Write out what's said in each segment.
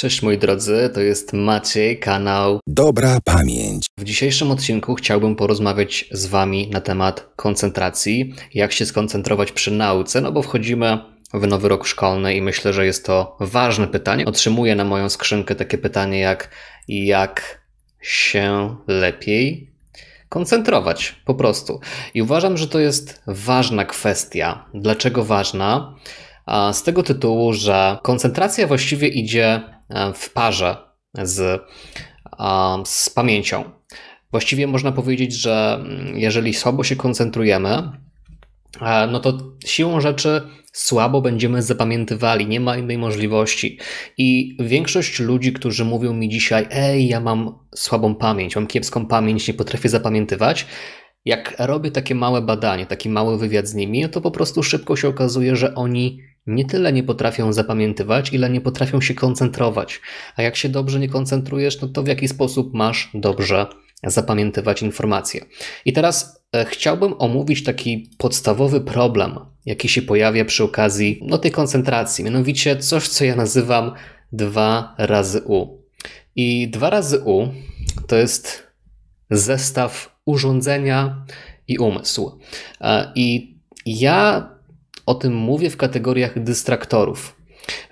Cześć moi drodzy, to jest Maciej, kanał Dobra Pamięć. W dzisiejszym odcinku chciałbym porozmawiać z Wami na temat koncentracji, jak się skoncentrować przy nauce, no bo wchodzimy w nowy rok szkolny i myślę, że jest to ważne pytanie. Otrzymuję na moją skrzynkę takie pytanie jak jak się lepiej koncentrować po prostu. I uważam, że to jest ważna kwestia. Dlaczego ważna? Z tego tytułu, że koncentracja właściwie idzie w parze z, z pamięcią. Właściwie można powiedzieć, że mm, jeżeli słabo się koncentrujemy, no to siłą rzeczy słabo będziemy zapamiętywali, nie ma innej możliwości. I większość ludzi, którzy mówią mi dzisiaj, ej, ja mam słabą pamięć, mam kiepską pamięć, nie potrafię zapamiętywać, jak robię takie małe badanie, taki mały wywiad z nimi, no to po prostu szybko się okazuje, że oni nie tyle nie potrafią zapamiętywać, ile nie potrafią się koncentrować. A jak się dobrze nie koncentrujesz, no to w jaki sposób masz dobrze zapamiętywać informacje. I teraz e, chciałbym omówić taki podstawowy problem, jaki się pojawia przy okazji no, tej koncentracji, mianowicie coś, co ja nazywam dwa razy U. I dwa razy U to jest zestaw urządzenia i umysłu. E, I ja o tym mówię w kategoriach dystraktorów,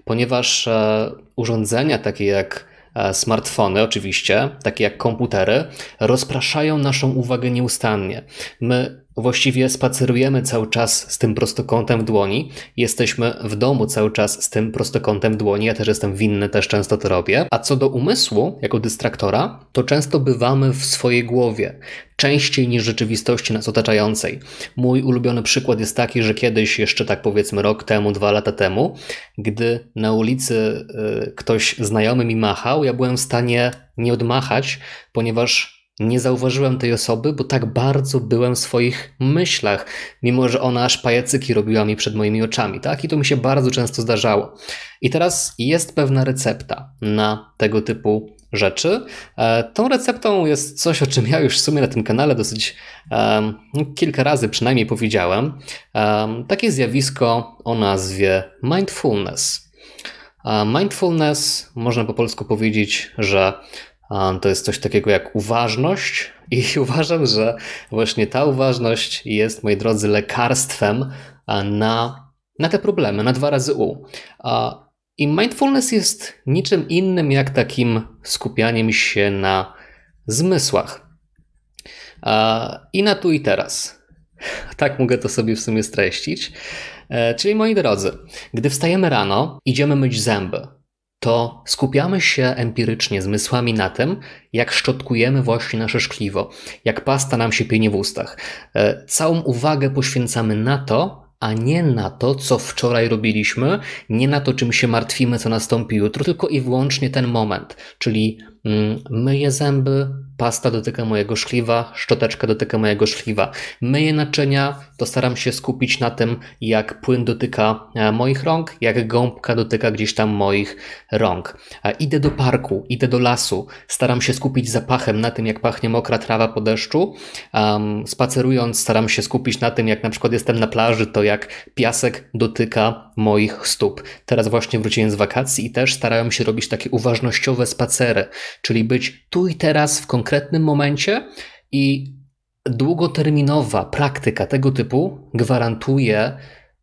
ponieważ e, urządzenia takie jak e, smartfony, oczywiście, takie jak komputery, rozpraszają naszą uwagę nieustannie. My Właściwie spacerujemy cały czas z tym prostokątem w dłoni, jesteśmy w domu cały czas z tym prostokątem w dłoni, ja też jestem winny, też często to robię. A co do umysłu, jako dystraktora, to często bywamy w swojej głowie, częściej niż rzeczywistości nas otaczającej. Mój ulubiony przykład jest taki, że kiedyś, jeszcze tak powiedzmy rok temu, dwa lata temu, gdy na ulicy y, ktoś znajomy mi machał, ja byłem w stanie nie odmachać, ponieważ nie zauważyłem tej osoby, bo tak bardzo byłem w swoich myślach, mimo że ona aż pajacyki robiła mi przed moimi oczami, tak? I to mi się bardzo często zdarzało. I teraz jest pewna recepta na tego typu rzeczy. E, tą receptą jest coś, o czym ja już w sumie na tym kanale dosyć no, kilka razy przynajmniej powiedziałem. takie zjawisko o nazwie mindfulness. E, mindfulness, można po polsku powiedzieć, że to jest coś takiego jak uważność, i uważam, że właśnie ta uważność jest, moi drodzy, lekarstwem na, na te problemy, na dwa razy U. I mindfulness jest niczym innym jak takim skupianiem się na zmysłach i na tu i teraz. Tak mogę to sobie w sumie streścić. E, czyli moi drodzy, gdy wstajemy rano, idziemy myć zęby to skupiamy się empirycznie zmysłami na tym, jak szczotkujemy właśnie nasze szkliwo, jak pasta nam się pieni w ustach. E, całą uwagę poświęcamy na to, a nie na to, co wczoraj robiliśmy, nie na to, czym się martwimy, co nastąpi jutro, tylko i wyłącznie ten moment, czyli mm, myję zęby, Pasta dotyka mojego szkliwa, szczoteczka dotyka mojego szkliwa. Myję naczynia, to staram się skupić na tym, jak płyn dotyka e, moich rąk, jak gąbka dotyka gdzieś tam moich rąk. Idę do parku, idę do lasu, staram się skupić zapachem na tym, jak pachnie mokra trawa po deszczu. spacerując, staram się skupić na tym, jak na przykład jestem na plaży, to jak piasek dotyka moich stóp. Teraz właśnie wróciłem z wakacji i też starałem się robić takie uważnościowe spacery, czyli być tu i teraz w konkretnym konkretnym momencie i długoterminowa praktyka tego typu gwarantuje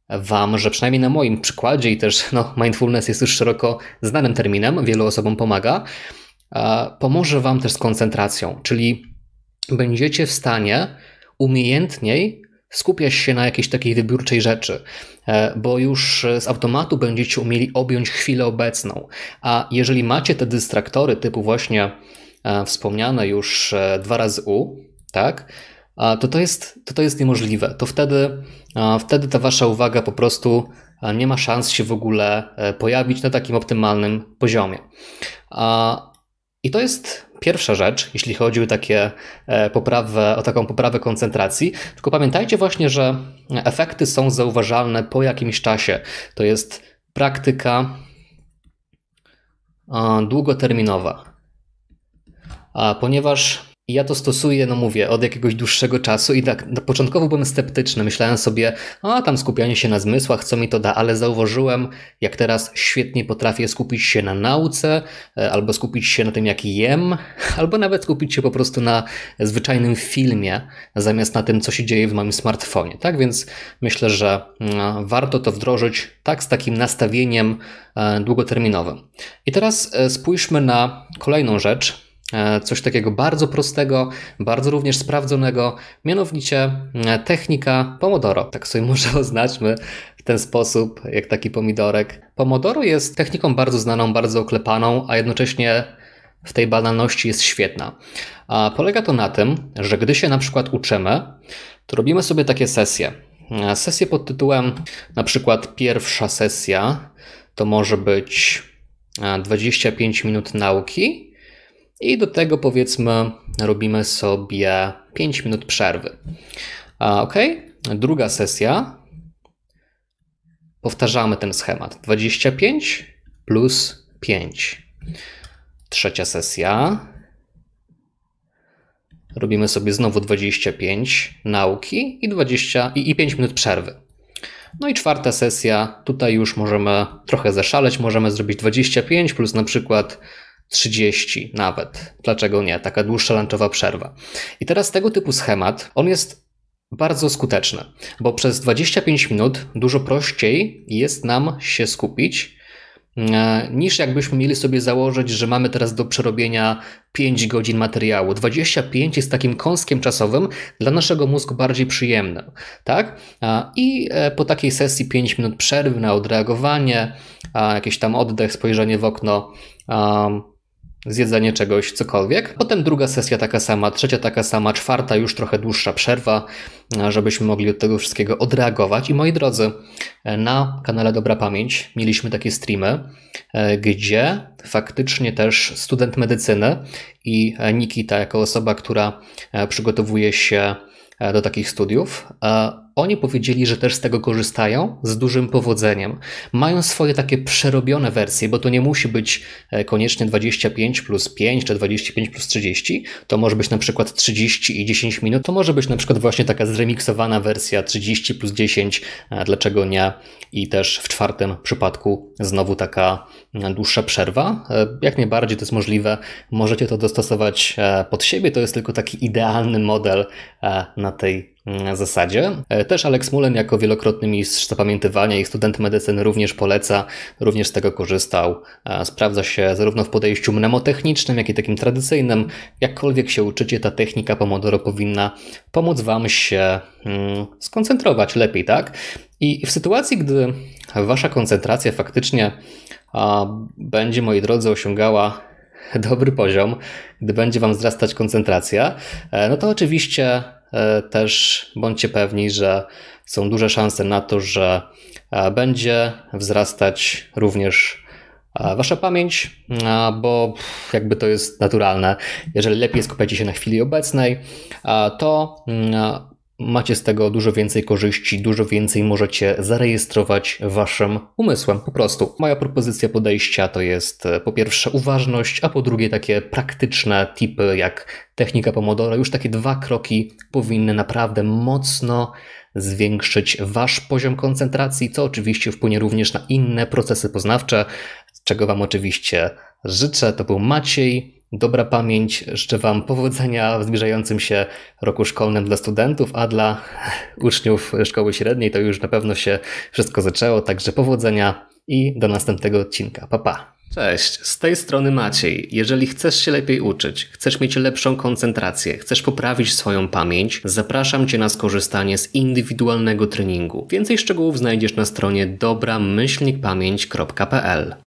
Wam, że przynajmniej na moim przykładzie i też no, mindfulness jest już szeroko znanym terminem, wielu osobom pomaga, e, pomoże Wam też z koncentracją, czyli będziecie w stanie umiejętniej skupiać się na jakiejś takiej wybiórczej rzeczy, e, bo już z automatu będziecie umieli objąć chwilę obecną. A jeżeli macie te dystraktory typu właśnie E, wspomniane już e, dwa razy U, tak? To to jest, to to jest niemożliwe. To wtedy, wtedy ta wasza uwaga po prostu e, nie ma szans się w ogóle pojawić na takim optymalnym poziomie. I to jest pierwsza rzecz, jeśli chodzi o, takie poprawę, o taką poprawę koncentracji. Tylko pamiętajcie właśnie, że efekty są zauważalne po jakimś czasie. To jest praktyka długoterminowa a ponieważ ja to stosuję, no mówię, od jakiegoś dłuższego czasu i tak na no początkowo byłem sceptyczny, myślałem sobie, a tam skupianie się na zmysłach, co mi to da, ale zauważyłem, jak teraz świetnie potrafię skupić się na nauce, e, albo skupić się na tym, jak jem, albo nawet skupić się po prostu na zwyczajnym filmie, zamiast na tym, co się dzieje w moim smartfonie. Tak więc myślę, że mm, warto to wdrożyć tak z takim nastawieniem e, długoterminowym. I teraz e, spójrzmy na kolejną rzecz, E, coś takiego bardzo prostego, bardzo również sprawdzonego, mianowicie e, technika Pomodoro. Tak sobie może oznaczmy w ten sposób, jak taki pomidorek. Pomodoro jest techniką bardzo znaną, bardzo oklepaną, a jednocześnie w tej banalności jest świetna. A polega to na tym, że gdy się na przykład uczymy, to robimy sobie takie sesje. E, sesje pod tytułem na przykład pierwsza sesja to może być 25 minut nauki, i do tego powiedzmy robimy sobie 5 minut przerwy. Ok, druga sesja. Powtarzamy ten schemat. 25 plus 5. Trzecia sesja. Robimy sobie znowu 25 nauki i, 20, i, i 5 minut przerwy. No i czwarta sesja, tutaj już możemy trochę zaszaleć, możemy zrobić 25 plus na przykład 30 nawet. Dlaczego nie? Taka dłuższa lunchowa przerwa. I teraz tego typu schemat, on jest bardzo skuteczny, bo przez 25 minut dużo prościej jest nam się skupić, e, niż jakbyśmy mieli sobie założyć, że mamy teraz do przerobienia 5 godzin materiału. 25 jest takim kąskiem czasowym dla naszego mózgu bardziej przyjemnym, tak? I e, po takiej sesji 5 minut przerwy na odreagowanie, jakieś tam oddech, spojrzenie w okno, zjedzenie czegoś, cokolwiek. Potem druga sesja taka sama, trzecia taka sama, czwarta już trochę dłuższa przerwa, e, żebyśmy mogli od tego wszystkiego odreagować. I moi drodzy, e, na kanale Dobra Pamięć mieliśmy takie streamy, e, gdzie faktycznie też student medycyny i Nikita, jako osoba, która przygotowuje się do takich studiów, oni powiedzieli, że też z tego korzystają z dużym powodzeniem. Mają swoje takie przerobione wersje, bo to nie musi być e, koniecznie 25 plus 5 czy 25 plus 30. To może być na przykład 30 i 10 minut. To może być na przykład właśnie taka zremiksowana wersja 30 plus 10, e, dlaczego nie? I też w czwartym przypadku znowu taka e, dłuższa przerwa. Jak najbardziej to jest możliwe. Możecie to dostosować pod siebie. To jest tylko taki idealny model na tej zasadzie. E, też Alex Mullen jako wielokrotny mistrz zapamiętywania i student medycyny również poleca, również z tego korzystał. E, sprawdza się zarówno w podejściu mnemotechnicznym, jak i takim tradycyjnym. Jakkolwiek się uczycie, ta technika Pomodoro powinna pomóc Wam się mm, skoncentrować lepiej, tak? I w sytuacji, gdy Wasza koncentracja faktycznie będzie, moi drodzy, osiągała dobry poziom, gdy będzie Wam wzrastać koncentracja, e, no to oczywiście E, też bądźcie pewni, że są duże szanse na to, że e, będzie wzrastać również e, wasza pamięć, bo jakby to jest naturalne. Jeżeli lepiej skupiacie się na chwili obecnej, to mm, Macie z tego dużo więcej korzyści, dużo więcej możecie zarejestrować waszym umysłem po prostu. Moja propozycja podejścia to jest e, po pierwsze uważność, a po drugie takie praktyczne tipy jak technika Pomodoro. Już takie dwa kroki powinny naprawdę mocno zwiększyć wasz poziom koncentracji, co oczywiście wpłynie również na inne procesy poznawcze, czego wam oczywiście życzę. To był Maciej dobra pamięć. Życzę Wam powodzenia w zbliżającym się roku szkolnym dla studentów, a dla uczniów szkoły średniej to już na pewno się wszystko zaczęło. Także powodzenia i do następnego odcinka. Pa, pa. Cześć, z tej strony Maciej. Jeżeli chcesz się lepiej uczyć, chcesz mieć lepszą koncentrację, chcesz poprawić swoją pamięć, zapraszam Cię na skorzystanie z indywidualnego treningu. Więcej szczegółów znajdziesz na stronie dobra-myślenik-pamięć.pl.